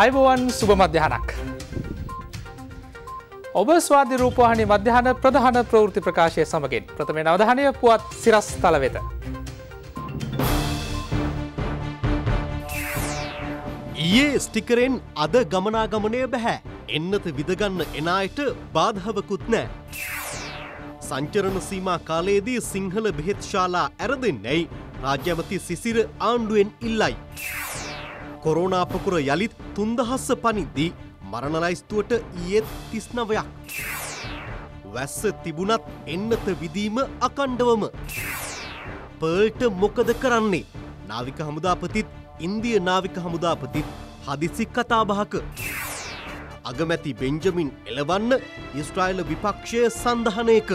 අයිබෝවන් සුභ මධ්‍යහනක්. ඔබ ස්වාධි රූපවාහනි මධ්‍යහන ප්‍රධාන ප්‍රවෘති ප්‍රකාශය සමගින් ප්‍රථමය අවධානය පුවත් සිරස් තලවෙත. ඊයේ ස්ටිකරෙන් අද ගමනාගමනය බැහැ එන්නත විදගන්න එනායට බාධාවකුත් නෑ. සංචරණ සීමා කාලයේදී සිංහල බෙහෙත් ශාලා ඇරදෙන්නැයි රාජ්‍යමති සිසිර ආණ්ඩුවෙන් ඉල්ලයි. කොරෝනාපකුර යළිත් තුන්දහස්ස පනිද්දී මරණලයිස්තුවට ඊයෙත් තිස්නවයක්. වැස්ස තිබුණත් එන්නත විදීම අකණ්ඩවම. පර්ල්ට මොකද කරන්නේ නාවික හමුදාපතිත් ඉන්දිය නාවික හමුදාපතිත් හදිසි කතාබහක. අගමැති බෙන්ජමින් එලවන්න ඉස්ට්‍රයිල විපක්ෂය සඳහනයක.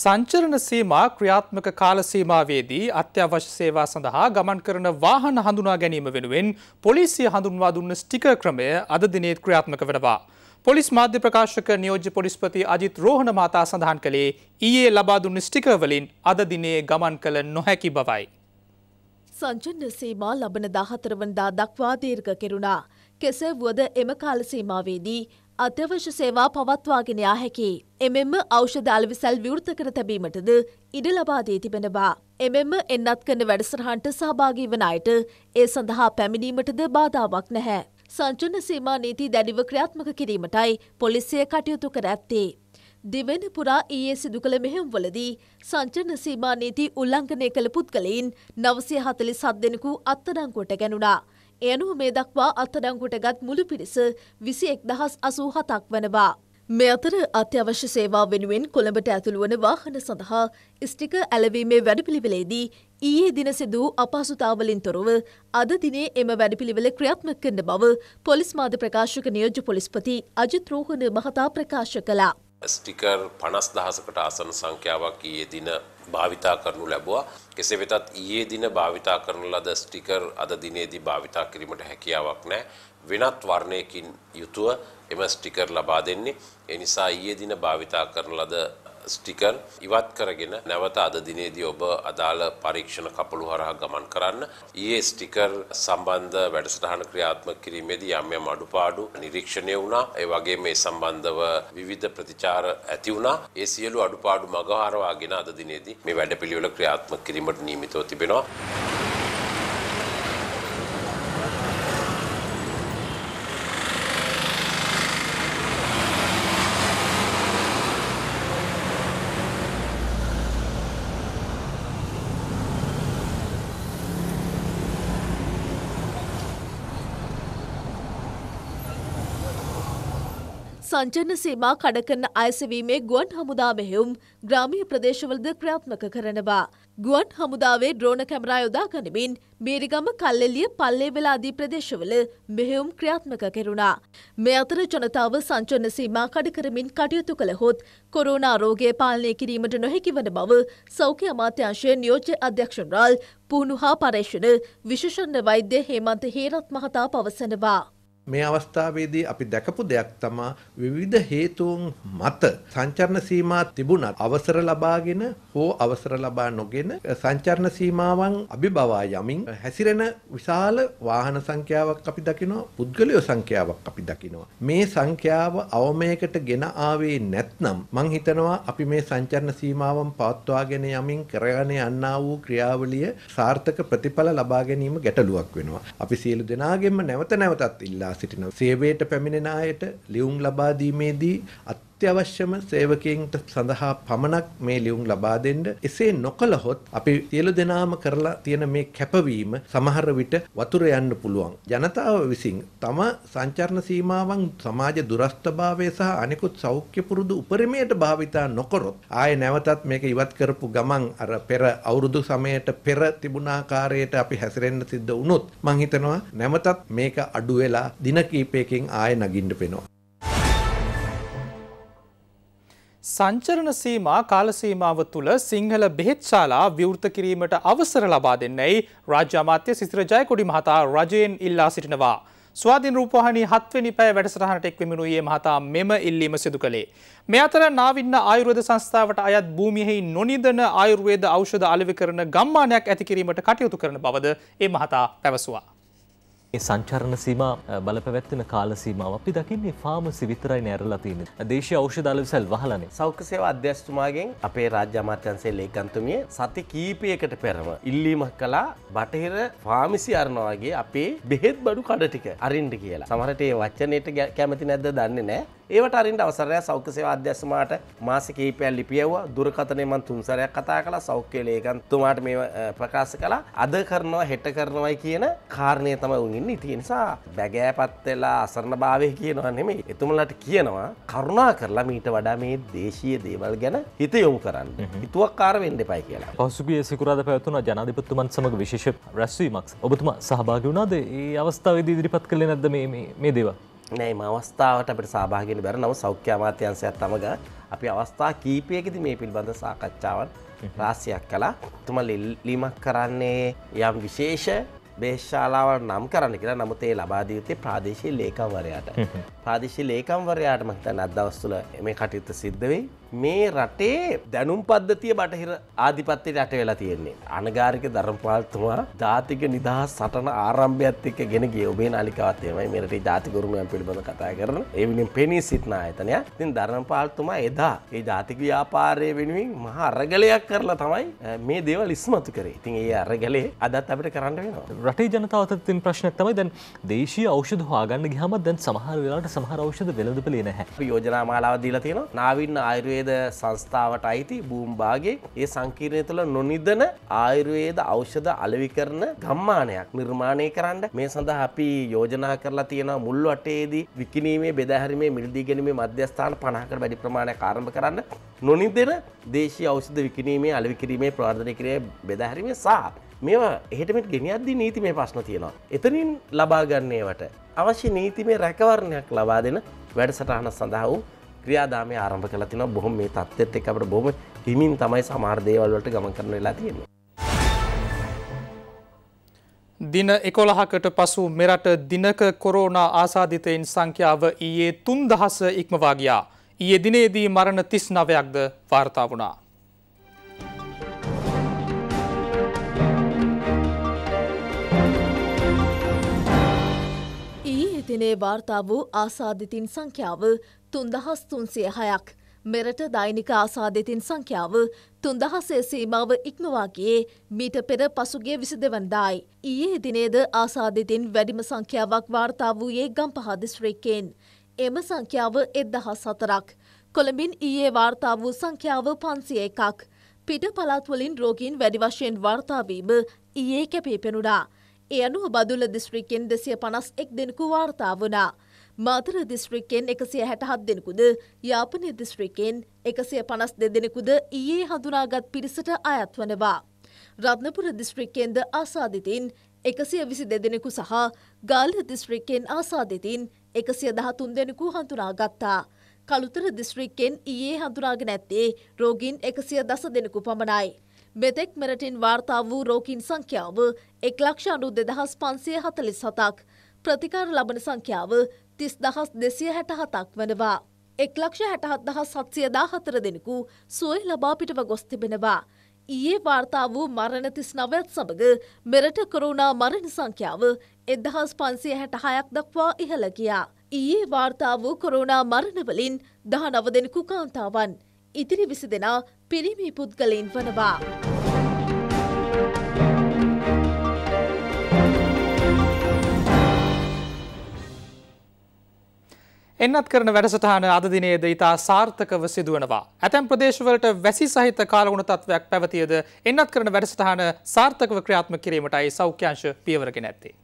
සංචරණ සීමා ක්‍රියාත්මක කාලසීමාවේදී අත්‍යවශ්‍ය සේවා සඳහා ගමන් කරන වාහන හඳුනා ගැනීම වෙනුවෙන් පොලිසිය හඳුන්වා දුන්න ස්ටිකර් ක්‍රමය අද දිනේත් ක්‍රියාත්මක වෙනවා. පොලිස් මාධ්‍ය ප්‍රකාශක නියෝජ්‍ය පොලිස්පති අජිත් රෝහණ මහතා සඳහන් කළේ ඊයේ ලබා දුන්න ස්ටිකර් වලින් අද දිනේ ගමන් කළ නොහැකි බවයි. සංචරණ සීමා ලබන 14 වනදා දක්වා දීර්ඝ කෙරුණා. කෙසේ වුවද එම කාලසීමාවේදී අත්‍යවශ්‍ය සේවා පවත්වාගෙන යා හැකි. එමෙන්ම ඖෂධ අලවිසැල් විවෘත කර තැබීමටද ඉඩ ලබා දී තිබෙනවා. එමෙන්ම එන්නත් කරන වැඩසටහනට සහභාගී වන අයට ඒ සඳහා පැමිණීමටද බාධාවක් නැහැ. සංචන සීමා නීති දැඩිව ක්‍රියාත්මක කිරීමටයි පොලිසිය කටයුතු කර ඇත්තේ. දෙවෙන පුරා ඊයේ සිදු කළ මෙහෙම්වලදී සංචන සීමා නීති උල්ලංඝනය කළ පුද්ගලයින් නවසය හතලි සත් දෙනෙකු අත්තරංකොට ගැනුණා. එයනුව මේ දක්වා අත්තඩංගුට ගත් මුළු පිරිස විසි එක් දහස් අසූ හතක් වනවා. මේ අතර අත්‍යවශ්‍ය සේවා වෙනුවෙන් කොළඹට ඇතුළුවන වාහන සඳහා ස්ටික ඇලවීමේ වැඩපිළිවෙලේදී ඊයේ දින සිදූ අපහසුතාවලින් තොරව අද දිනේ එම වැඩපිළිවෙල ක්‍රියාත්මක කරන බව පොලිස් මාධ්‍ය ප්‍රකාශක නියෝජ්‍ය පොලිස්පති අජිත් රෝහණ මහතා ප්‍රකාශ කළා. ස්ටිකර් පනස් දහසකට ආසන සංඛ්‍යාවක් ඊයේ දින භාවිතා කරනු ලැබවා කෙසේ වෙතත් ඊයේ දින භාවිතා කරන ලද ස්ටිකර් අද දිනේදී භාවිතා කිරීමට හැකියාවක් නෑ වෙනත් වර්ණයකින් යුතුව එම ස්ටිකර් ලබා දෙන්නේ එනිසා ඊයේ දින භාවිතා කරන ලද ස්ටිකර් ඉවත් කරගෙන නැවත අද දිනේදී ඔබ අදාළ පරීක්ෂණ කපළු හරහා ගමන් කරන්න. ඊයේ ස්ටිකර් සම්බන්ධ වැඩසටහන ක්‍රියාත්මක කිරීමේදී යම් යම් අඩුපාඩු නිරීක්ෂණය වුණා. ඒ වගේම මේ සම්බන්ධව විවිධ ප්‍රතිචාර ඇති වුණා. ඒ සියලු අඩුපාඩු මගහරවාගෙන අද දිනේදී මේ වැඩපිළිවෙල ක්‍රියාත්මක කිරීමට නියමිතව තිබෙනවා. සංචරණ සීමා කඩ කරන අයසවීමේ ගුවන් හමුදා මෙහෙයුම් ග්‍රාමීය ප්‍රදේශවලද ක්‍රියාත්මක කරනවා. ගුවන් හමුදාවේ ඩ්‍රෝන කැමරා යොදා ගනිමින් බීරිගම කල්ලෙලිය පල්ලේවෙල ආදී ප්‍රදේශවල මෙහෙයුම් ක්‍රියාත්මක කෙරුණා. මේ අතර ජනතාව සංචරණ සීමා කඩ කරමින් කටයුතු කළහොත් කොරෝනා රෝගය පාලනය කිරීමට නොහැකි වන බව සෞඛ්‍ය අමාත්‍යාංශයේ නියෝජ්‍ය අධ්‍යක්ෂ ජනරාල් පුහුණු හා පර්යේෂණ විශේෂඥ වෛද්‍ය හේමන්ත හේරත් මහතා පවසනවා. මේ අවස්ථාවේදී අපි දැකපු දෙයක් තමා විවිධ හේතුන් මත සංචරණ සීමා තිබුණත් අවසර ලබාගෙන හෝ අවසර ලබා නොගෙන සංචරණ සීමාවන් අභිබවා යමින් හැසිරෙන විශාල වාහන සංඛ්‍යාවක් අපි දකිනවා පුද්ගලයෝ සංඛ්‍යාවක් අපි දකිනවා මේ සංඛ්‍යාව අවමයකට ගෙන ආවේ නැත්නම් මං හිතනවා අපි මේ සංචරණ සීමාවන් පවත්වාගෙන යමින් කරගෙන යන්නා වූ ක්‍රියාවලිය සාර්ථක ප්‍රතිඵල ලබා ගැනීම ගැටලුවක් වෙනවා අපි සියලු දෙනාගෙන්ම නැවත නැවතත් ඉල්ලා සිටිනවා. සේවයට පැමිණෙන අයට ලියුම් ලබා දීමේදී අත් අත්‍යවශ්‍යම සේවකයන්ට සඳහා පමණක් මේ ලියුම් ලබා දෙන්න. එසේ නොකළහොත් අපි සියලු දෙනාම කරලා තියෙන මේ කැපවීම සමහර විට වතුර යන්න පුළුවන්. ජනතාව විසින් තම සංචරණ සීමාවන් සමාජ දුරස්ථභාවය සහ අනෙකුත් සෞඛ්‍ය පුරුදු උපරිමයට භාවිතා නොකරොත් ආයේ නැවතත් මේක ඉවත් කරපු ගමන් අර පෙර අවුරුදු සමයට පෙර තිබුණ ආකාරයට අපි හැසිරෙන්න සිද්ධ වුණොත් මං හිතනවා නැවතත් මේක අඩු වෙලා දින කිහිපයකින් ආයෙ නගින්න වෙනවා. සංචරණ සීමා කාලසීමාව තුළ සිංහල බෙහෙත්ශාලා විවෘත කිරීමට අවසර ලබා දෙන්නයි රාජ්‍ය අමාත්‍ය සිසිර ජයකොඩි මහතා රජයෙන් ඉල්ලා සිටිනවා. ස්වාධීන් රූපවාහිනී හත්වෙනි පැය වැඩසටහනට එක්වෙමිනුයේ මහතා මෙම ඉල්ලීම සිදු කළේ. මේ අතර නාවින්න ආයුර්වේද සංස්ථාවට අයත් භූමියෙහි නොනිදන ආයුර්වේද ඖෂධ අලෙවි කරන ගම්මානයක් ඇති කිරීමට කටයුතු කරන බවද ඒ මහතා පැවසුවා. ඒ සංචරණ සීමා බලපැවැත්වෙන කාල සීමාව අපි දකින්නේ ෆාමසි විතරයි නෑරලා තියෙන. දේශීය ඖෂධාල විසල් වහලනේ. සෞඛ්‍ය සේවා අධ්‍යක්ෂතුමාගෙන් අපේ රාජ්‍ය අමාත්‍යාංශයේ ලේකම්තුමිය සති කීපයකට පෙරම ඉල්ලීමක් කළා බටහිර ෆාමසි අරනවා වගේ අපේ බෙහෙත් බඩු කඩ ටික අරින්න කියලා. සමහරට ඒ වචනෙට කැමති නැද්ද දන්නේ නැහැ. ඒවට අරින්ට අවසරය සෞඛ්‍ය සේවා අධ්‍යක්ෂමාට මාස කිහිපයක් ලිපියවුවා දුරකථනයේ මම තුන් සැරයක් කතා කළා සෞඛ්‍ය ලේකම්තුමාට මේ ප්‍රකාශ කළා අද කරනවා හෙට කරනවායි කියන කාරණේ තමයි උන් ඉන්න තිනිසා බැගෑපත් වෙලා අසරණ භාවය කියනවා නෙමේ එතුමලට කියනවා කරුණා කරලා මීට වඩා මේ දේශීය දේවල් ගැන හිත යොමු කරන්න හිතුවක් කාරවෙන්ඩ පයි කියලා පසුගේ සිකරාද පැවතුන ජනාධපත්තුමන් සමඟ විශේෂ රැස්වීමක් ඔබතුමා සහභාග වුණාද ඒ අවස්ථාව දිරිපත් කළ නැද මේ දේවා නෑ මවස්ථාවට අපට සභාගෙන බැර නව සෞඛ්‍ය අමාත්‍යන්සයක් තමග අපි අවස්ථා කීපයකති මේ පිල්බඳ සාකච්ඡාවන් රාසියක් කලා තුම ලිල්ලීමක් කරන්නේ යම් විශේෂ බේශාලාවට නම් කරන්න කියලා නමුත් ඒ ලබාදියුත්තේ ප්‍රාදේශී ලේකම්වරයාට. ප්‍රාදේශී ලේකම්වරයාට මහිතන් අදවස්තුල මේ කටයුත්ත සිද්ධවෙයි. මේ රටේ දැනුම් පද්ධතිය බටහිර ආධිපත්තියට යට වෙලා තියෙන්නේ. අනගාරික ධර්මපාලතුමා ජාතික නිදහස් සටන ආරම්භයත් එක්ක ගෙන ගිය ඔබේ නාලිකාවත්තයමයි මෙරට ජාතිගුරුණයන් පිළිබඳ කතා කරන එවිනින් පෙනී සිටින ආයතනය තින් ධර්මපාලතුමා එදා ඒ ජාතික ව්‍යාපාරය වෙනුවෙන් මහා අරගලයක් කරලා තමයි මේ දේවල් ඉස්මතු කරේ. ඉතින් ඒ අරගලේ අදත් අපිට කරන්න වෙනවා. රටේ ජනතාව අතර තියෙන ප්‍රශ්නයක් තමයි දැන් දේශීය ඖෂධ හොයාගන්න ගියාම දැන් සමහර වෙලාවට සමහර ඖෂධ වෙළඳපළේ නැහැ. අපි යෝජනා මාලාව දීලා තියෙනවා. නාවින්න ආයුර්වේද සංස්ථාවට අයිති භූම් භාගයේ ඒ සංකීර්ණය තුළ නොනිදන ආයුර්වේද ඖෂධ අලෙවි කරන ගම්මානයක් නිර්මාණය කරන්න මේ සඳහා අපි යෝජනා කරලා තියෙනවා මුල් වටේදී විකිණීමේ බෙදාහැරීමේ මිලදී ගැනීමේ මධ්‍යස්ථාන 50කට වැඩි ප්‍රමාණයක් ආරම්භ කරන්න නොනිදෙන දේශීය ඖෂධ විකිණීමේ අලෙවි කිරීමේ ප්‍රවර්ධනය කිරීමේ බෙදාහැරීමේ සහ මේවා එහෙටමට ගෙනියද්දි නීති මේ ප්‍රශ්න තියෙනවා. එතනින් ලබාගන්නේවට අවශ්‍ය නීති මේ රැකවරණයක් ලබා දෙන වැඩසටහන සඳහා වූ ක්‍රියාදාමය ආරම්භ කළ තිනවා බොහොම මේ තත්ත්වෙත් එක්ක අපිට බොහොම හිමින් තමයි සමහර දේවල් වලට ගමන් කරන වෙලා තියෙන්නේ. දින එකොළහකට පසු මෙරට දිනක කොරෝනා ආසාධිතයින් සංඛ්‍යාව ඊයේ තුන් දහස ඉක්මවාගයා. ඊයේ දිනේදී මරණ තිස් නවයක්ද වාර්තා වුණා. දිනේ වාර්තා වූ ආසාධිතින් සංඛ්‍යාව තුන්දහස් තුන්සය හයක්. මෙරට දෛනික ආසාධිතින් සංඛ්‍යාව තුන්දහසේ සීමාව ඉක්මවාගේ මීට පෙර පසුගේ විසි දෙවන්දායි. ඊයේ දිනේද ආසාධිතින් වැඩිම සංඛ්‍යාවක් වාර්තා වූයේ ගම් පහදිස්ත්‍රික්කෙන්. එම සංඛ්‍යාව එදදහස් සතරක්. කොළඹින් ඊයේ වාර්තා වූ සංඛ්‍යාව පන්සිය එකක්. පිට පළත්වලින් රෝගීන් වැඩිවශයෙන් වාර්තාවීම ඊයේ කැපේ පෙනුඩා. ඒ අනුව බදුල්ල දිස්ත්‍රික්කෙන් දෙසිය පනස් එක් දෙනෙකු වාර්තා වනා. මාතර දිස්ත්‍රික්කෙන් එකසිය හැටහත් දෙනෙකුද යාපනය දිස්ත්‍රිකෙන් එකසිය පනස් දෙදෙනෙකුද ඊයේ හඳුනාගත් පිරිසට අයත් වනවා. රත්නපුර දිස්ත්‍රික්කෙන්ද ආසාධිතින් එකසිය විසි දෙදෙනෙකු සහ ගාල දිස්ත්‍රික්කෙන් ආසාධිතින් එකසිය දහතුන් දෙනෙකු හඳුනාගත්තා. කළුතර දිස්ත්‍රික්කෙන් ඊයේ හඳුනාගෙන ඇත්තේ රෝගීන් එකසිය දස දෙනෙකු පමණයි. මෙතෙක් මෙරටින් වාර්තා වූ රෝගීන් සංඛ්‍යාව එක් ලක්ෂ අඩු දෙදහස් පන්සිය හතලිස් හතක් ප්‍රතිකාර ලබන සංඛ්‍යාව තිස් දහස් දෙසිය හැට හතක් වනවා. එක් ලක්ෂ හැටහත් දහස් සත්සියදා හතර දෙනෙකු සුවයි ලබා පිටව ගොස් තිබෙනවා. ඊයේ වාර්තා වූ මරණ තිස් නවයත් සමඟ මෙරට කොරුණා මරණ සංඛ්‍යාව එදහස් පන්සිය හැට හයක් දක්වා ඉහළ ගියා. ඊයේ වාර්තා වූ කොරුණා මරණවලින් දහ නව දෙනෙකු කාන්තාවන්. ඉතිරි විසි දෙනා පිරිමි පුද්ගලයින් වනවා. එන්නත් කරන වැඩසටහන අදදිනයේද ඉතා සාර්ථකව සිදුවනවා. ඇතැම් ප්‍රදේශවලට වැසි සහිත කාලගුණ තත්ත්වයක් පැවතියද එන්නත් කරන වැඩසටහන සාර්ථකව ක්‍රියාත්ම කිරීමටයි සෞඛ්‍යංශ පියවරගෙන ඇත්තේ.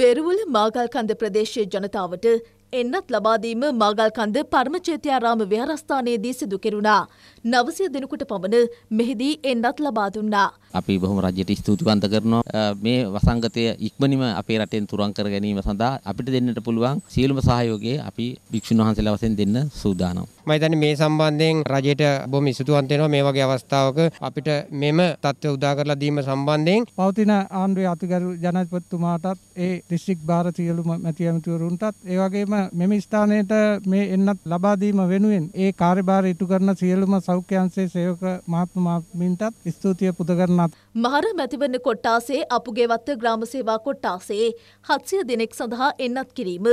බෙරුවල මාගල්කන්ද ප්‍රදේශය ජනතාවට එන්නත් ලබාදීම මාගල්කන්ද පර්මචේතියාරාම විහාරස්ථානයේදී සිදු කෙරුණා. නවසිය දෙනෙකුට පමණ මෙහිදී එන්නත් ලබා දුන්නා. අපි බොහොම රජයට ස්තුතිවන්ත කරනවා මේ වසංගතය ඉක්මනින්ම අපේ රටෙන් තුරන් කර ගැනීම සඳහා අපිට දෙන්නට පුළුවන් සියලුම සහයෝගය අපි භික්ෂුන් වහන්සේලා වශයෙන් දෙන්න සූදානම්. මම හිතන්නේ මේ සම්බන්ධයෙන් රජයට බොහොම ස්තුතිවන්ත වෙනවා මේ වගේ අවස්ථාවක අපිට මෙම தත්ත්වය උදා කරලා දීම සම්බන්ධයෙන් පවතින ආණ්ඩුවේ අතිගරු ජනාධිපතිතුමාටත් ඒ දිස්ත්‍රික් භාර සියලුම මැති ඇමතිවරුන්ටත් ඒ වගේම මෙම ස්ථානයට මේ එන්නත් ලබා දීම වෙනුවෙන් ඒ කාර්යභාරය ඉටු කරන සියලුම සෞඛ්‍ය අංශයේ සේවක මහත්මයා මින්ටත් ස්තුතිය පුද කරන කරන්නත්. මහර මැතිවන්න කොට්ටාසේ අපුගේවත්ත ග්‍රාමසේවා කොට්ටාසේ හත්සිය දෙනෙක් සඳහා එන්නත් කිරීම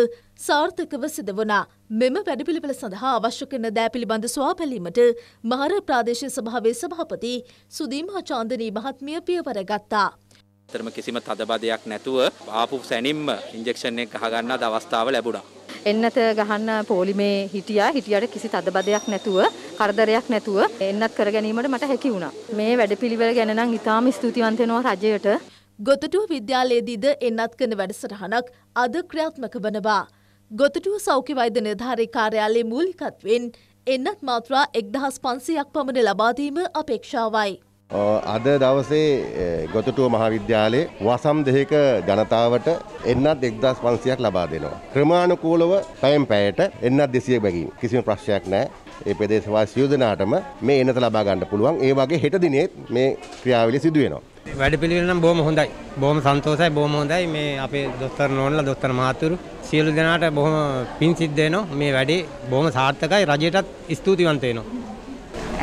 සාර්ථකව සිදවනා මෙම වැඩපිළිවෙල සඳහා අවශ්‍ය කරන දෑ පිළිබඳ ස්වා පැලීමට මහර ප්‍රාදේශය සභාවේ සභාපති සුදීම චාන්දනී මහත්මිය පියවර ගත්තා. තරම කිසිම තදබදයක් නැතුව ආපු සැනින්ම ඉන්ජෙක්ෂන් එක ගහගන්නත් අවස්ථාව ලැබුණා. එන්නත ගහන්න පෝලිමේ හිටියා හිටියට කිසි තදබදයක් නැතුව කරදරයක් නැතුව එන්නත් කර ගැනීමට මට හැකි වුණා. මේ වැඩපිළිවෙල ගැන නම් ඉතාම ස්තුතිවන්ත වෙනවා රජයට. ගොතටුව විද්‍යාලයේදීද එන්නත් කරන වැඩසටහනක් අද ක්‍රියාත්මක වනවා. ගොතටුව සෞඛ්‍ය වෛද්‍ය නිර්ධාරී කාර්යාලයේ මූලිකත්වයෙන් එන්නත් මාත්‍රා 1500ක් පමණ ලබා දීම අපේක්ෂාවයි. අද දවසේ ගොතටුව මහාවිද්‍යාලයේ වසම් දෙක ජනතාවට එන්නත් 1500ක් ලබා දෙනවා. ක්‍රමානුකූලව පැයෙන් පැයට එන්නත් 200 බැගින් කිසිම ප්‍රශ්නයක් නැහැ. ඒ ප්‍රදේශවාසී යෝජනාටම මේ එනත ලබා ගන්න පුළුවන්. ඒ වගේ හෙට දිනේත් මේ ක්‍රියාවලිය සිදු වෙනවා. වැඩ පිළිවෙල නම් බොහොම හොඳයි. බොහොම සන්තෝෂයි, බොහොම හොඳයි. මේ අපේ දොස්තර නෝන්ලා, දොස්තර මහතුරු සියලු දෙනාට බොහොම පිං සිද්ධ වෙනවා. මේ වැඩේ බොහොම සාර්ථකයි. රජයටත් ස්තුතිවන්ත වෙනවා.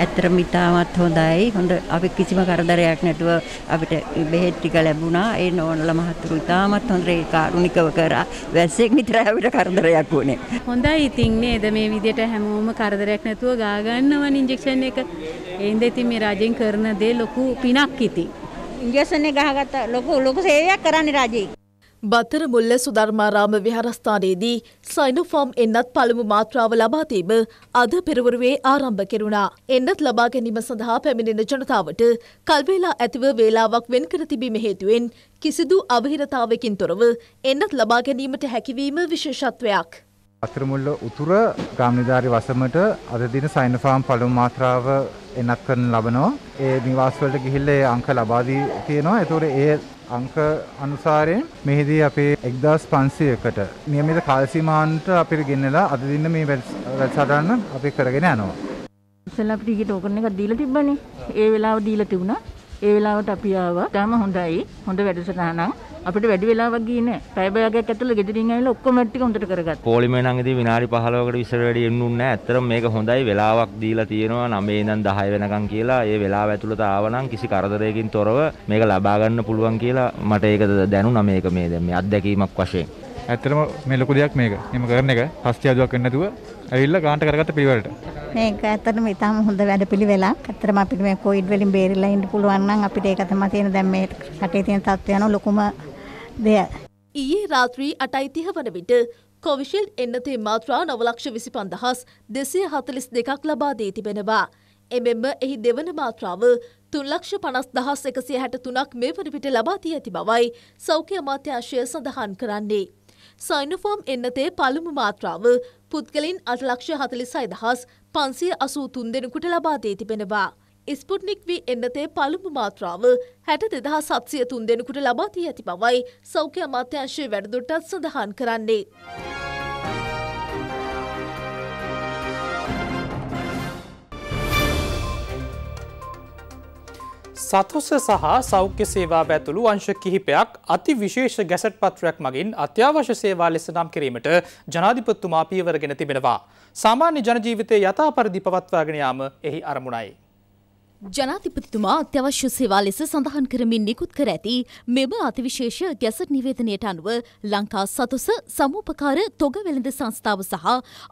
ඇත්තටම ඉතාමත් හොඳයි. හොඳ අපි කිසිම කරදරයක් නැතුව අපිට බෙහෙත් ටික ලැබුණා. ඒ නෝනලා මහතුරු ඉතාමත් හොඳට ඒ කාරුණිකව කරා. වැස්සෙක් විතරයි අපිට කරදරයක් වුණේ. හොඳයි ඉතින් නේද මේ විදියට හැමෝම කරදරයක් නැතුව ගා ගන්නවනේ ඉන්ජෙක්ෂන් එක. ඒ හින්දා ඉතින් මේ රජෙන් කරන දේ ලොකු පිනක් ඉතින්. ඉන්ජෙක්ෂන් එක ගහගත්ත ලොකු ලොකු සේවයක් කරන්නේ රජෙක්. බතර මුල්ල සුධර්මාරාම විහාරස්ථානයේදී සයිනොෆෝම් එන්නත් පළමු මාත්‍රාව ලබාදීම අද පෙරවරුවේ ආරම්භ කෙරුණා. එන්නත් ලබා ගැනීම සඳහා පැමිණෙන ජනතාවට කල්වේලා ඇතිව වේලාවක් වෙන් කර තිබීම හේතුවෙන් කිසිදු අවහිරතාවකින් තොරව එන්නත් ලබා ගැනීමට හැකිවීම විශේෂත්වයක්. අතරමුල්ල උතුර ගාමිනිධාරි වසමට අද දින සයිනෆාම් පළමු මාත්‍රාව එන්නත් කරන ලබනවා. ඒ නිවාස්වලට ගිහිල්ලා ඒ අංක ලබා දී තියෙනවා. ඒතකොට ඒ අංක අනුසාරයෙන් මෙහිදී අපි 1500කට નિયમિત කාලසීමාන්ට අපිට ගෙන්නලා අද දින මේ වැඩසටහන අපි කරගෙන යනවා. ඉතින් අපිට ඊට ඕකන් එකක් දීලා තිබ්බනේ. ඒ වෙලාව දීලා තිබුණා. ඒ වෙලාවට අපි ආවා. තාම හොඳයි. හොඳ වැඩසටහනක්. අපිට වැඩි වෙලාවක් ගියේ නෑ. පැය භාගයක් ඇතුළේ ගෙදරින් ඇවිල්ලා ඔක්කොම ටික හොඳට කරගත්තා. පොලිමේනංගේදී විනාඩි 15කට විතර වැඩි එන්නුන්නේ නෑ. ඇත්තටම මේක හොඳයි. වෙලාවක් දීලා තියෙනවා 9 ඉඳන් 10 වෙනකන් කියලා. ඒ වෙලාව ඇතුළත ආවනම් කිසි කරදරයකින් තොරව මේක ලබා ගන්න පුළුවන් කියලා මට ඒක දැනුණා මේක මේ දැන් මේ අත්දැකීමක් වශයෙන්. ඇත්තටම මේ ලොකු දෙයක් මේක. එහෙම කරන එක හස්තියාදුවක් වෙන්නේ නැතුව ඇවිල්ලා ගාන්ට කරගත්ත පිළිවෙලට. මේක ඇත්තටම ඉතාම හොඳ වැඩපිළිවෙලක්. ඇත්තටම අපිට මේ කොවිඩ් වලින් බේරිලා ඉන්න පුළුවන් නම් අපිට ඒක තමයි තියෙන දැන් මේ රටේ තියෙන තත්ත්වය යන ලොකුම දෙය. ඊයේ රාත්‍රී 8:30 වන විට කොවිෂිල් එන්නතේ මාත්‍රා 9,25,242ක් ලබා දී තිබෙනවා. එමෙන්ම එහි දෙවන මාත්‍රාව තුන්ලක්ෂ පනස් දහස් එකසිය හැට තුනක් මේ වනවිට ලබාතිය ඇති බවයි සෞඛ්‍ය අමාත්‍යංශය සඳහන් කරන්නේ. සයිනෆෝම් එන්නතේ පළමු මාත්‍රාව පුද්ගලින් අටලක්ෂ හතලිසයි දහස් පන්සිය අසූ තුන් දෙනෙකුට ලබා දී තිබෙනවා. ස්පුට්නික් වී එන්නතේ පළමු මාත්‍රාව හැට දෙදහා සත්සිය තුන් දෙනෙකුට ලබා දී ඇති බවයි සෞඛ්‍ය අමාත්‍යංශයේ වැඩදුරටත් සඳහන් කරන්නේ. සතුස සහ සෞඛ්‍ය සේවා ඇතුළු අංශ කිහිපයක් අති විශේෂ ගැසට් පත්‍රයක් මගින් අත්‍යවශ්‍ය සේවා ලෙස නම් කිරීමට ජනාධිපත්තුමා පියවරගෙන තිබෙනවා. සාමාන්‍ය ජනජීවිතය යථා පරිදි පවත්වාගෙන යාම එහි අරමුණයි. ජනාතිපතිතුමා අත්‍යවශ්‍ය සේවා ලෙස සඳහන් කරමින් නිකුත් කර ඇති මෙම අතිවිශේෂ ගැසට් නිවේදනයට අනුව ලංකා සතුස සමූපකාර තොග වෙළඳ සංස්ථාව සහ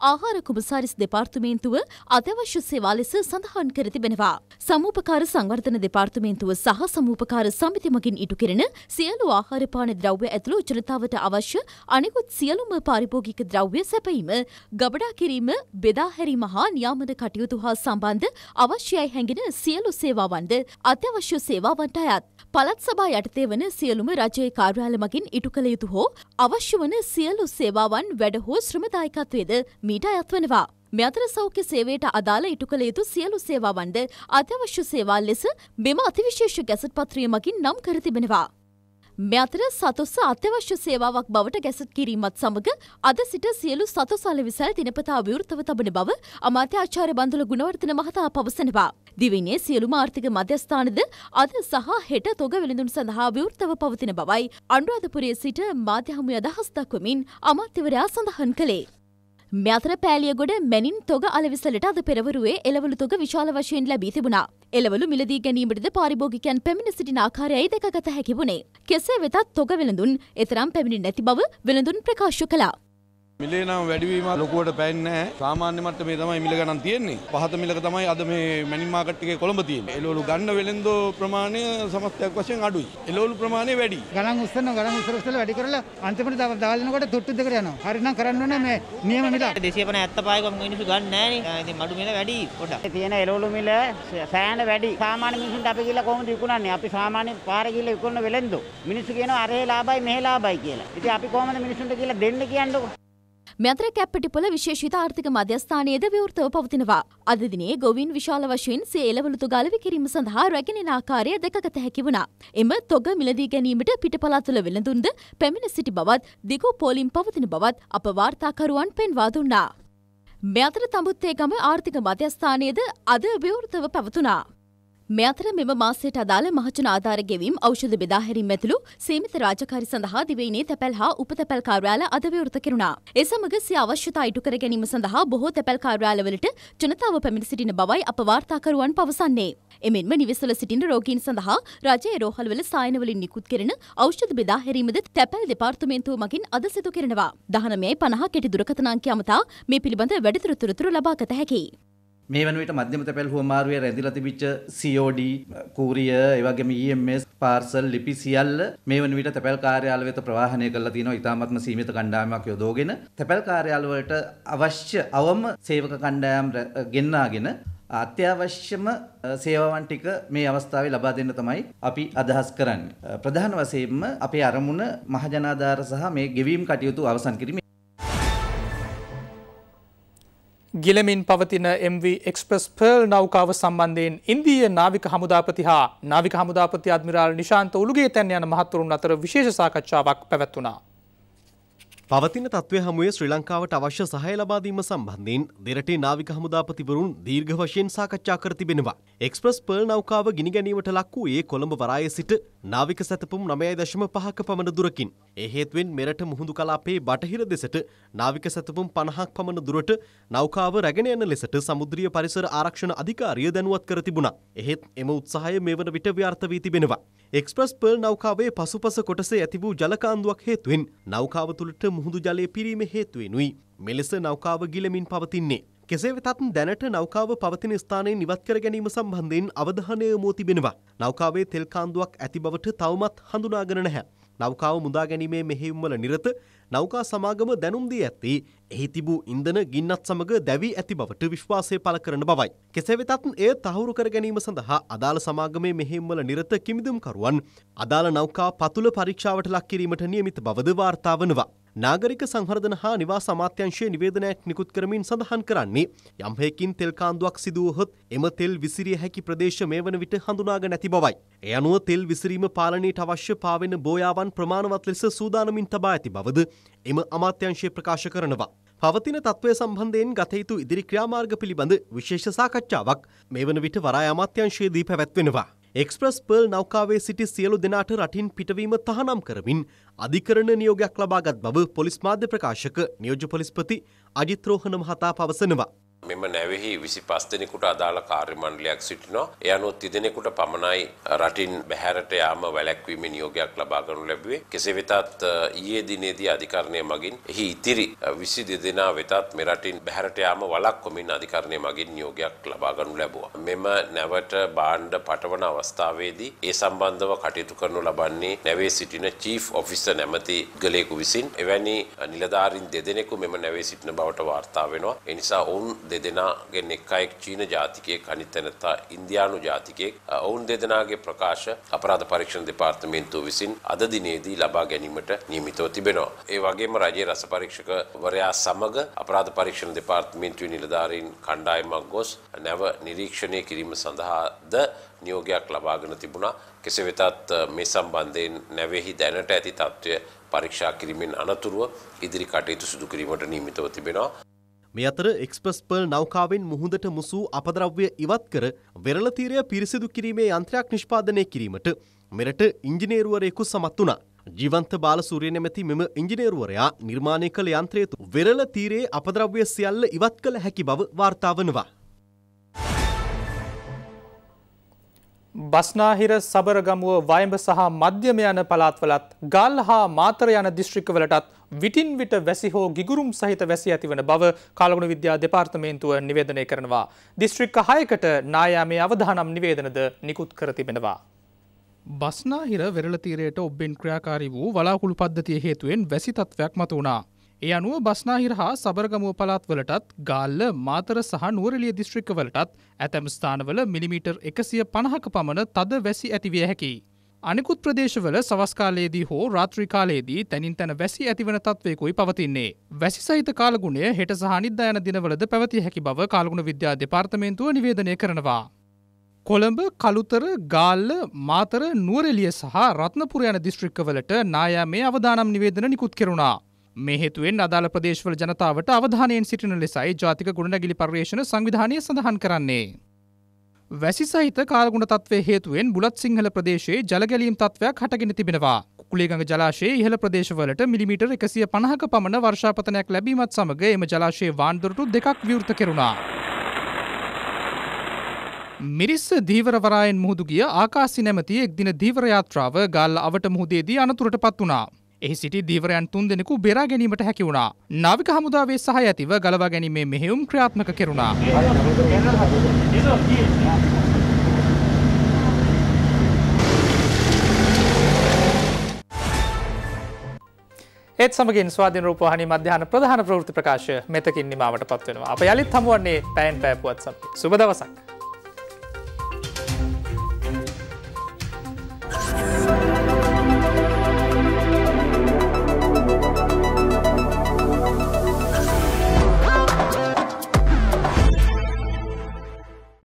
ආහාර කුමසාරිස් දෙපාර්තමේන්තුව අත්‍යවශ්‍ය සේවා ලෙස සඳහන් කර තිබෙනවා. සමූපකාර සංවර්ධන දෙපාර්තමේන්තුව සහ සමූපකාර සමිති මගින් ඉටු කෙරෙන සියලු ආහාර පාන ද්‍රව්‍ය ඇතුළු ජනතාවට අවශ්‍ය අනෙකුත් සියලුම පාරිභෝගික ද්‍රව්‍ය සැපයීම, ගබඩා කිරීම, බෙදා හැරීම හා නියාමන කටයුතු හා සම්බන්ධ අවශ්‍යයි හැඟෙන සියලු සියලු සේවාවන්ද අත්‍යවශ්‍ය සේවාවන්ට අයත් පළත් සභා යටතේ වන සියලුම රජයේ කාර්යාල මගින් ඉටු කළ යුතු හෝ අවශ්‍ය වන සියලු සේවාවන් වැඩ හෝ ශ්‍රමදායකත්වයද මීට අයත් වනවා. මෙතර සෞඛ්‍ය සේවයට අදාළ ඉටු කළ යුතු සියලු සේවාවන්ද අත්‍යවශ්‍ය සේවා ලෙස මෙම අතිවිශේෂ ගැසට් පත්‍රය මගින් නම් කර තිබෙනවා. මෙ අතර සතොස්ස අත්‍යවශ්‍ය සේවාවක් බවට ගැසට් කිරීමත් සමග අද සිට සියලු සතොස් අලෙවිසැල් දිනපතා විවෘතව තබන බව අමාත්‍ය ආචාර්ය බන්දුල ගුණවර්ධන මහතා පවසනවා. දිවිනේ සියලුම ආර්ථික මධ්‍යස්ථානද අද සහ හෙට තොග වෙළඳුන් සඳහා විවෘතව පවතින බවයි අනුරාධපුරයේ සිට මාධ්‍ය හමුවේ අදහස් දක්වමින් අමාත්‍යවරයා සඳහන් කළේ. මෙතර පෑලියගොඩ මැනින් තොග අලවිසලට අද පෙරවරුවේ එළවලු තොග විශාල වශයෙන් ලැබී තිබුණා. එළවලු මිලදී ගැනීමටද පාරිභෝගිකයන් පැමිණ සිටින ආකාරයයි දැකගත හැකි වුණේ. කෙසේ වෙතත් තොග වෙළඳුන් එතරම් පැමිණි නැති බව වෙළඳුන් ප්‍රකාශ කළා. මිලේ නම් වැඩිවීම ලොකුවට පැන්නේ නැහැ. සාමාන්‍ය මට්ටමේ තමයි මිල ගණන් තියෙන්නේ. පහත මිලක තමයි අද මේ මැනින් මාකට් එකේ කොළඹ තියෙන්නේ. එළවලු ගන්න වෙළෙන්දෝ ප්‍රමාණය සමස්තයක් වශයෙන් අඩුයි. එළවලු ප්‍රමාණය වැඩි. ගණන් උස්සනවා ගණන් උස්සර උස්සලා වැඩි කරලා අන්තිමට දාලනකොට තුට්ටු දෙකට යනවා. හරිනම් කරන්න ඕනේ මේ නියම මිල. 255 ගම මිනිස්සු ගන්න නැහැ නේ. ඉතින් මඩු මිල වැඩි කොට. තියෙන එළවලු මිල සෑහෙන වැඩි. සාමාන්‍ය මිනිස්සුන්ට අපි ගිහලා කොහොමද විකුණන්නේ? අපි සාමාන්‍ය පාරේ ගිහලා විකුණන වෙළෙන්දෝ. මිනිස්සු කියනවා අරේ ලාභයි මෙහේ ලාභයි කියලා. ඉතින් අපි කොහොමද මිනිස්සුන්ට කියලා දෙන්න කියන්නේ? මෙතර කැප්පටිපොල විශේෂිත ආර්ථික මධ්‍යස්ථානයේද විවෘතව පවතිනවා. අද දිනේ ගොවීන් විශාල වශයෙන් සිය එළවලුතු ගලවි කිරීම සඳහා රැගෙනෙන ආකාරය දැකගත හැකි වුණා. එම තොග මිලදී ගැනීමට පිටපළාත්වල වෙළඳුන්ද පැමිණ සිටි බවත් දිගු පෝලිම් පවතින බවත් අප වාර්තාකරුවන් පෙන්වා දුන්නා. මෙතර තඹුත්තේ ගම ආර්ථික මධ්‍යස්ථානයේද අද විවෘතව පැවතුනා. මේ අතර මෙම මාසයට අදාළ මහජන ආධාර ගෙවීම් ඖෂධ බෙදා හැරීම් ඇතුළු සීමිත රාජකාරි සඳහා දිවයිනේ තැපැල් හා උපතැපැල් කාර්යාල අද විවෘත කෙරුණා. ඒ සමග සිය අවශ්‍යතා ඉටු කර ගැනීම සඳහා බොහෝ තැපැල් කාර්යාලවලට ජනතාව පැමිණ සිටින බවයි අප වාර්තාකරුවන් පවසන්නේ. එමෙන්ම නිවෙස්වල සිටින රෝගීන් සඳහා රජයේ රෝහල්වල සායනවලින් නිකුත් කෙරෙන ඖෂධ බෙදා හැරීමද තැපැල් දෙපාර්තමේන්තුව මගින් අද සිදු කරනවා. 19.50 කෙටි දුරකථන අංකය අමතා මේ පිළිබඳ වැඩිදුර තොරතුරු ලබා ගත හැකියි. මේ වනවිට මධ්‍යම තැපැල් හුවමාරුවේ රැඳිලා තිබිච්ච COD කූරිය ඒ වගේම EMS පාර්සල් ලිපි සියල්ල මේ වනවිට තැපැල් කාර්යාල වෙත ප්‍රවාහනය කරලා තිනවා ඉතාමත්ම සීමිත කණ්ඩායමක් යොදවගෙන තැපැල් කාර්යාල වලට අවශ්‍ය අවම සේවක කණ්ඩායම් ගෙන්නාගෙන අත්‍යවශ්‍යම සේවාවන් ටික මේ අවස්ථාවේ ලබා දෙන්න තමයි අපි අදහස් කරන්නේ. ප්‍රධාන වශයෙන්ම අපේ අරමුණ මහජනාධාර සහ මේ ගෙවීම් කටයුතු අවසන් කිරීම ගිලමින් පවතින MV එක්ස්ප්‍රස් පර්ල් නෞකාව සම්බන්ධයෙන් ඉන්දීය නාවික හමුදාපති හා නාවික හමුදාපති අධමිරාල් නිශාන්ත උළුගේ තැන් යන මහත්තුරුන් අතර විශේෂ සාකච්ඡාවක් පැවැත්වුණා. පවතින තත්ත්වය හමුවේ ශ්‍රී ලංකාවට අවශ්‍ය සහය ලබාදීම සම්බන්ධයෙන් දෙරටේ නාවික හමුදාපතිවරුන් දීර්ඝ වශයෙන් සාකච්ඡා කර තිබෙනවා. එක්ස්ප්‍රස් පර්ල් නෞකාව ගිනි ගැනීමට ලක් වූයේ කොළඹ වරායේ සිට නාවික සැතපුම් 9.5ක පමණ දුරකින්. ඒ හේතුවෙන් මෙරට මුහුදු කලාපයේ බටහිර දෙසට නාවික සැතපුම් 50ක් පමණ දුරට නෞකාව රැගෙන යන ලෙසට සමුද්‍රීය පරිසර ආරක්ෂණ අධිකාරිය දැනුවත් කර තිබුණා. එහෙත් එම උත්සාහය මෙවන විට ව්‍යර්ථ වී තිබෙනවා. එක්ස්ප්‍රස් පර්ල් නෞකාවේ පසුපස කොටසේ ඇති වූ ජල කාන්දුවක් හේතුවෙන් නෞකාව තුළට මුහුදු ජලය පිරීම හේතුවෙනුයි මෙලෙස නෞකාව ගිලමින් පවතින්නේ. කෙසේ වෙතත් දැනට නෞකාව පවතින ස්ථානයෙන් ඉවත් කර ගැනීම සම්බන්ධයෙන් අවධානය යොමු තිබෙනවා. නෞකාවේ තෙල් කාන්දුවක් ඇති බවට තවමත් හඳුනාගෙන නැහැ. නෞකාව මුදා ගැනීමේ මෙහෙයුම්වල නිරත නෞකා සමාගම දැනුම් දී ඇත්තේ එහි තිබූ ඉන්ධන ගින්නත් සමග දැවී ඇති බවට විශ්වාසය පළ කරන බවයි. කෙසේ වෙතත් එය තහවුරු කර ගැනීම සඳහා අදාළ සමාගමේ මෙහෙයුම්වල නිරත කිමිදුම්කරුවන් අදාළ නෞකා පතුල පරීක්ෂාවට ලක් කිරීමට නියමිත බවද වාර්තා වනවා. නාගරික සංහර්ධන හා නිවාස අමාත්‍යංශයේ නිවේදනයක් නිකුත් කරමින් සඳහන් කරන්නේ යම් හේකින් තෙල් කාන්දුවක් සිදු වුවහොත් එම තෙල් විසිරිය හැකි ප්‍රදේශ මේ වන විට හඳුනාගෙන නැති බවයි. ඒ අනුව තෙල් විසිරීම පාලනයට අවශ්‍ය පාවෙන බෝයාවන් ප්‍රමාණවත් ලෙස සූදානමින් තබා ඇති බවද එම අමාත්‍යංශය ප්‍රකාශ කරනවා. පවතින තත්ත්වය සම්බන්ධයෙන් ගත යුතු ඉදිරි ක්‍රියාමාර්ග පිළිබඳ විශේෂ සාකච්ඡාවක් මේ වන විට වරාය අමාත්‍යංශයේදී පැවැත්වෙනවා. එක්ස්ප්‍රස් පර්ල් නෞකාවේ සිටි සියලු දෙනාට රටින් පිටවීම තහනම් කරමින් අධිකරණ නියෝගයක් ලබාගත් බව පොලිස් මාධ්‍ය ප්‍රකාශක නියෝජ්‍ය පොලිස්පති අජිත් රෝහණ මහතා පවසනවා. මෙම නැවෙහි 25 දෙනෙකුට අදාළ කාර්ය මණ්ඩලයක් සිටිනවා. ඒ අනුව 30 දෙනෙකුට පමණයි රටින් බැහැරට යාම වැළැක්වීමේ නියෝගයක් ලබා ගන්නු ලැබුවේ. කෙසේ වෙතත් ඊයේ දිනේදී අධිකරණය මගින් එහි ඉතිරි 22 දෙනා වෙතත් මේ රටින් බැහැරට යාම වළක්වමින් අධිකරණය මගින් නියෝගයක් ලබා ගන්නු ලැබුවා. මෙම නැවට බාණ්ඩ පටවන අවස්ථාවේදී ඒ සම්බන්ධව කටයුතු කරනු ලබන්නේ නැවේ සිටින චීෆ් ඔෆිසර් නැමැති ගලේකු විසින්. එවැනි නිලධාරීන් දෙදෙනෙකු මෙම නැවේ සිටින බවට වාර්තා වෙනවා. ඒ නිසා ඔවුන් දෙදෙනගෙන් එක් අයෙක් චීන ජාතිකයෙක් අනිත් තැනැත්තා ඉන්දියානු ජාතිකයෙක් ඔවුන් දෙදෙනාගේ ප්‍රකාශ අපරාධ පරීක්ෂණ දෙපාර්තමේන්තුව විසින් අද දිනේදී ලබා ගැනීමට නියමිතව තිබෙනවා. ඒ වගේම රජයේ රස පරීක්ෂකවරයා සමග අපරාධ පරීක්ෂණ දෙපාර්තමේන්තුවේ නිලධාරීන් කණ්ඩායමක් ගොස් නැව නිරීක්ෂණය කිරීම සඳහාද නියෝගයක් ලබාගෙන තිබුණා. කෙසේ වෙතත් මේ සම්බන්ධයෙන් නැවෙහි දැනට ඇති තත්ත්වය පරීක්ෂා කිරීමෙන් අනතුරුව ඉදිරි කටයුතු සිදු කිරීමට නියමිතව තිබෙනවා. මේ අතර එක්ස්ප්‍රස් පර්ල් නෞකාවෙන් මුහුදට මුසූ අපද්‍රව්‍ය ඉවත් කර වෙරළ තීරය පිරිසිදු කිරීමේ යන්ත්‍රයක් නිෂ්පාදනය කිරීමට මෙරට ඉංජිනේරුවරයෙකු සමත් වුණා. ජීවන්ත බාලසූරිය නැමැති මෙම ඉංජිනේරුවරයා නිර්මාණය කළ යන්ත්‍රය වෙරළ තීරයේ අපද්‍රව්‍ය සියල්ල ඉවත් කළ හැකි බව වාර්තා වනවා. බස්නාහිර සබරගමුව වයඹ සහ මධ්‍යම යන පළාත්වලත් ගල් හා මාතර යන දිස්ත්‍රික්කවලටත් විටින් විට වැසි හෝ ගිගුරුම් සහිත වැසි ඇතිවන බව කාලගුණ විද්‍යා දෙපාර්තමේන්තුව නිවේදනය කරනවා. දිස්ත්‍රික්ක හයකට නායාමේ අවධානම් නිවේදනද නිකුත් කර තිබෙනවා. බස්නාහිර වෙරළ තීරයට ඔබ්බෙන් ක්‍රියාකාරී වූ වලාකුළු පද්ධතිය හේතුවෙන් වැසි තත්ත්වයක් මතු වුණා. ඒ අනුව බස්නාහිර හා සබරගමුව පළාත්වලටත් ගාල්ල මාතර සහ නුවරලිය දිස්ත්‍රික්කවලටත් ඇතැම් ස්ථානවල මිලිමීටර් එකසිය පණහක පමණ තද වැසි ඇතිවිය හැකි. අනෙකුත් ප්‍රදේශවල සවස්කාලයේදී හෝ රාත්‍රිකාලයේදී තැනින් තැන වැසි ඇතිවන තත්වයකුයි පවතින්නේ. වැසි සහිත කාලගුණය හෙට සහනිද්ධායන දිනවලද පැවති හැකි බව කාලගුණ විද්‍යා දෙපාර්තමේන්තුව නිවේදනය කරනවා. කොළඹ කළුතර ගාල්ල මාතර නුවරෙලිය සහ රත්නපුර යන දිස්ත්‍රික්කවලට නායාමේ අවදානම් නිවේදන නිකුත් කෙරුණා. මේ හේතුවෙන් අදාළ ප්‍රදේශවල ජනතාවට අවධානයෙන් සිටින ලෙසයි ජාතික ගුණනැගිලි පර්යේෂණ සංවිධානය සඳහන් කරන්නේ. වැසි සහිත කාල්ගුණ තත්වය හේතුවෙන් බුලත් සිංහල ප්‍රදේශයේ ජලගැලීම් තත්ත්වයක් හටගෙන තිබෙනවා. කුලේගඟ ජලාශයේ ඉහළ ප්‍රදේශවලට මිලිමීටර් එකසිය පණහක පමණ වර්ෂාපතනයක් ලැබීමත් සමඟ එම ජලාශයේ වාන්දුරටු දෙකක් විවෘත කෙරුණා. මිරිස්ස දීවරවරායෙන් මුහුදු ගිය ආකාසි නැමති එක් දින දීවර යාත්‍රාව ගල් අවට මුහුදේදී අනතුරට පත් වුණා. එහි සිටි දීවරයන් තුන් දෙනෙකු බෙරා ගැනීමට හැකි වුණා. නාවික හමුදාවේ සහය ඇතිව ගලවා ගැනීමේ මෙහෙයුම් ක්‍රියාත්මක කෙරුණා. ඒත් සමගින් ස්වාධීන රූපවාහිනී මධ්‍යහන ප්‍රධාන ප්‍රවෘත්ති ප්‍රකාශය මෙතකින් නිමාවට පත්වෙනවා. අප යළිත් හමුවන්නේ පැයෙන් පැය පුවත් සමගින්. සුබ දවසක්.